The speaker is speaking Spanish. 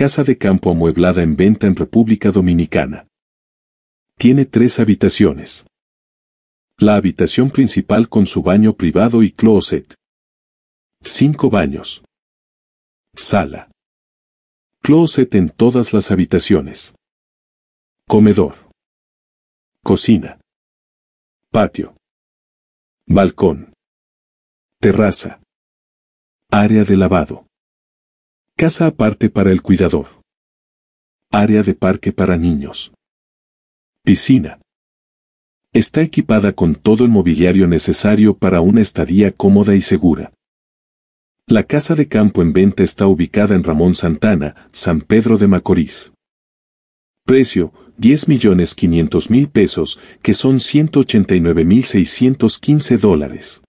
casa de campo amueblada en venta en República Dominicana. Tiene tres habitaciones. La habitación principal con su baño privado y closet. Cinco baños. Sala. Closet en todas las habitaciones. Comedor. Cocina. Patio. Balcón. Terraza. Área de lavado. Casa aparte para el cuidador. Área de parque para niños. Piscina. Está equipada con todo el mobiliario necesario para una estadía cómoda y segura. La casa de campo en venta está ubicada en Ramón Santana, San Pedro de Macorís. Precio, 10.500.000 millones mil pesos, que son 189.615 mil dólares.